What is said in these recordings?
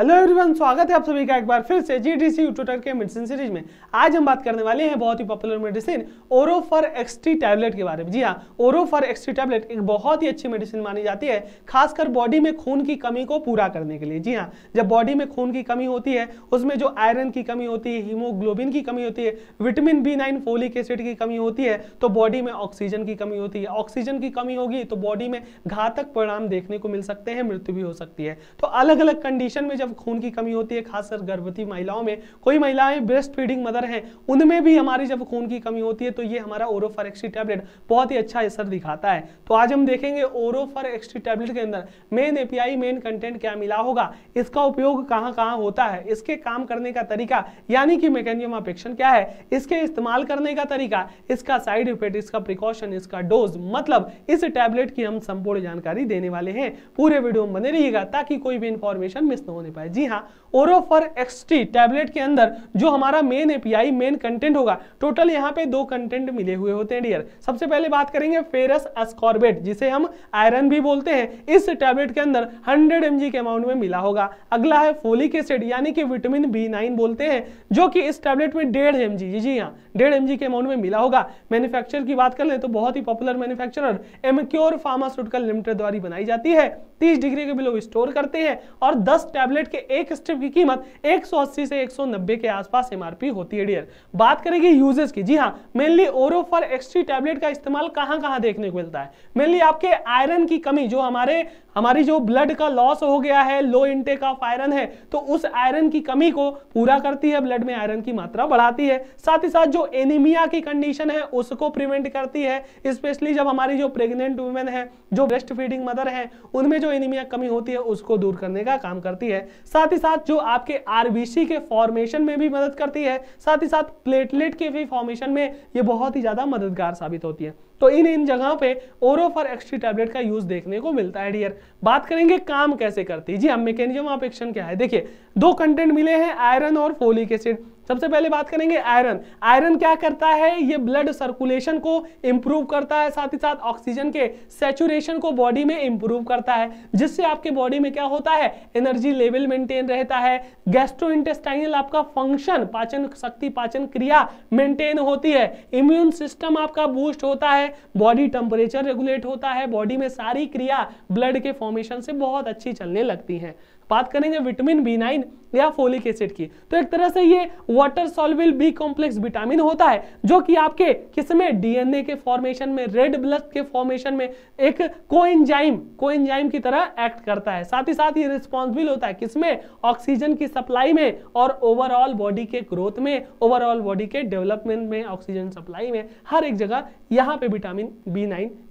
hello everyone स्वागत है आप सभी का एक बार फिर से जी डी सी ट्यूटर के मेडिसिन सीरीज में आज हम बात करने वाले हैं बहुत ही popular medicine Orofer XT tablet के बारे में जी हाँ ओरोफर एक्सटी टैबलेट एक बहुत ही अच्छी मेडिसिन मानी जाती है खासकर बॉडी में खून की कमी को पूरा करने के लिए जी हाँ जब बॉडी में खून की कमी होती है उसमें जो आयरन की कमी होती है हीमोग्लोबिन की कमी होती है vitamin B nine folic acid की कमी होती है तो बॉडी में ऑक्सीजन की कमी होती है ऑक्सीजन की कमी होगी तो बॉडी में घातक परिणाम देखने को मिल सकते हैं मृत्यु भी हो सकती है तो अलग अलग कंडीशन में जब जब खून की कमी होती है खासकर गर्भवती महिलाओं में कोई महिलाएं ब्रेस्ट फीडिंग मदर हैं उनमें भी हमारी जब खून की कमी होती है तो ये हमारा ओरोफर एक्सट्री टैबलेट बहुत ही अच्छा असर दिखाता है तो आज हम देखेंगे ओरोफर एक्सट्री टैबलेट के अंदर मेन एपीआई मेन कंटेंट क्या मिला होगा इसका उपयोग कहाँ कहाँ होता है इसके काम करने का तरीका यानी कि मैकेनियम अपेक्षण क्या है इसके इस्तेमाल करने का तरीका इसका साइड इफेक्ट इसका प्रिकॉशन इसका डोज मतलब इस टैबलेट की हम संपूर्ण जानकारी देने वाले हैं पूरे वीडियो में बने रहिएगा ताकि कोई भी इंफॉर्मेशन मिस न होने पाए होता है जी हाँ ओरोफर एक्सटी टैबलेट के अंदर जो हमारा मेन एपीआई मेन कंटेंट होगा टोटल यहाँ पे दो कंटेंट मिले हुए होते हैं डियर सबसे पहले बात करेंगे फेरस एस्कॉर्बेट जिसे हम आयरन भी बोलते हैं इस टैबलेट के अंदर 100 एम के अमाउंट में मिला होगा अगला है फोलिक एसिड यानी कि विटामिन बी बोलते हैं जो कि इस टैबलेट में डेढ़ एम जी जी हाँ डेढ़ एम के अमाउंट में मिला होगा मैन्युफैक्चर की बात कर लें तो बहुत ही popular manufacture Emcure Pharmaceutical Limited द्वारा बनाई जाती है तीस डिग्री के बिलो स्टोर करते हैं और दस टैबलेट चॉकलेट के एक स्ट्रिप की कीमत 180 से 190 के आसपास एमआरपी होती है डियर बात करेंगे यूजेस की जी हाँ मेनली ओरो एक्सट्री टैबलेट का इस्तेमाल कहाँ कहाँ देखने को मिलता है मेनली आपके आयरन की कमी जो हमारे हमारी जो ब्लड का लॉस हो गया है लो इंटेक ऑफ आयरन है तो उस आयरन की कमी को पूरा करती है ब्लड में आयरन की मात्रा बढ़ाती है साथ ही साथ जो एनीमिया की कंडीशन है उसको प्रिवेंट करती है स्पेशली जब हमारी जो प्रेग्नेंट वुमेन है जो ब्रेस्ट फीडिंग मदर है उनमें जो एनीमिया कमी होती है उसको दूर करने का काम करती है साथ ही साथ जो आपके आरबीसी के फॉर्मेशन में भी मदद करती है साथ ही साथ प्लेटलेट के भी फॉर्मेशन में ये बहुत ही ज़्यादा मददगार साबित होती है तो इन इन जगहों पे ओरोफर एक्सट्री टैबलेट का यूज देखने को मिलता है डियर बात करेंगे काम कैसे करती है जी हम मैकेनिज्म ऑफ एक्शन क्या है देखिए दो कंटेंट मिले हैं आयरन और फोलिक एसिड सबसे पहले बात करेंगे आयरन आयरन क्या करता है ये ब्लड सर्कुलेशन को इंप्रूव करता है साथ ही साथ ऑक्सीजन के सेचुरेशन को बॉडी में इंप्रूव करता है जिससे आपके बॉडी में क्या होता है एनर्जी लेवल मेंटेन रहता है गैस्ट्रो आपका फंक्शन पाचन शक्ति पाचन क्रिया मेंटेन होती है इम्यून सिस्टम आपका बूस्ट होता है बॉडी टेम्परेचर रेगुलेट होता है बॉडी में सारी क्रिया ब्लड के फॉर्मेशन से बहुत अच्छी चलने लगती है बात करेंगे विटामिन बी नाइन या फोलिक एसिड की तो एक तरह से ये water soluble B complex vitamin होता है जो कि आपके किसमें डीएनए के फॉर्मेशन में रेड ब्लड के फॉर्मेशन में एक कोएंजाइम कोएंजाइम की तरह एक्ट करता है साथ ही साथ ये रिस्पॉन्सिबल होता है किसमें ऑक्सीजन की सप्लाई में और ओवरऑल बॉडी के ग्रोथ में ओवरऑल बॉडी के डेवलपमेंट में ऑक्सीजन सप्लाई में हर एक जगह यहाँ पे विटामिन बी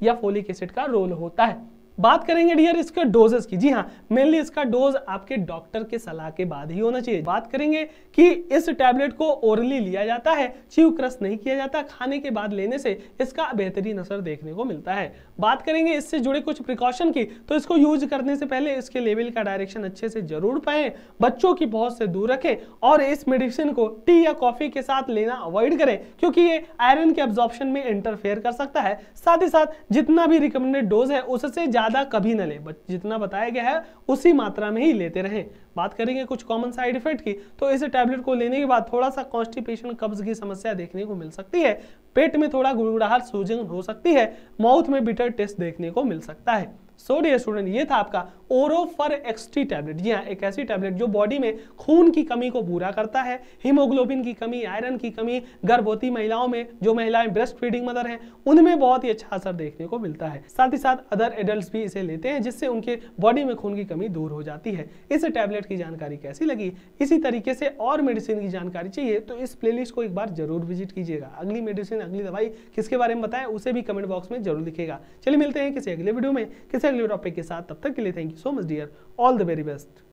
या फोलिक एसिड का रोल होता है बात करेंगे डियर इसके डोजेस की जी हाँ मेनली इसका डोज आपके डॉक्टर के सलाह के बाद ही होना चाहिए बात करेंगे कि इस टैबलेट को ओरली लिया जाता है चीव क्रस नहीं किया जाता खाने के बाद लेने से इसका बेहतरीन असर देखने को मिलता है बात करेंगे इससे जुड़े कुछ प्रिकॉशन की तो इसको यूज करने से पहले इसके लेवल का डायरेक्शन अच्छे से जरूर पाएं बच्चों की बहुत से दूर रखें और इस मेडिसिन को टी या कॉफी के साथ लेना अवॉइड करें क्योंकि ये आयरन के एब्जॉर्बन में इंटरफेयर कर सकता है साथ ही साथ जितना भी रिकमेंडेड डोज है उससे ज्यादा ज़्यादा कभी ना लें जितना बताया गया है उसी मात्रा में ही लेते रहें बात करेंगे कुछ कॉमन साइड इफेक्ट की तो इस टैबलेट को लेने के बाद थोड़ा सा कॉन्स्टिपेशन कब्ज की समस्या देखने को मिल सकती है पेट में थोड़ा गुड़गुड़ाहट सूजन हो सकती है माउथ में बिटर टेस्ट देखने को मिल सकता है सो स्टूडेंट ये था आपका ओरोफर एक्सटी टैबलेट जी हाँ एक ऐसी टैबलेट जो बॉडी में खून की कमी को पूरा करता है हीमोग्लोबिन की कमी आयरन की कमी गर्भवती महिलाओं में जो महिलाएं ब्रेस्ट फीडिंग मदर हैं उनमें बहुत ही अच्छा असर देखने को मिलता है साथ ही साथ अदर एडल्ट भी इसे लेते हैं जिससे उनके बॉडी में खून की कमी दूर हो जाती है इस टैबलेट टैबलेट की जानकारी कैसी लगी इसी तरीके से और मेडिसिन की जानकारी चाहिए तो इस प्लेलिस्ट को एक बार जरूर विजिट कीजिएगा अगली मेडिसिन अगली दवाई किसके बारे में बताएं उसे भी कमेंट बॉक्स में जरूर लिखेगा चलिए मिलते हैं किसी अगले वीडियो में किसी अगले टॉपिक के साथ तब तक के लिए thank you so much dear all the very best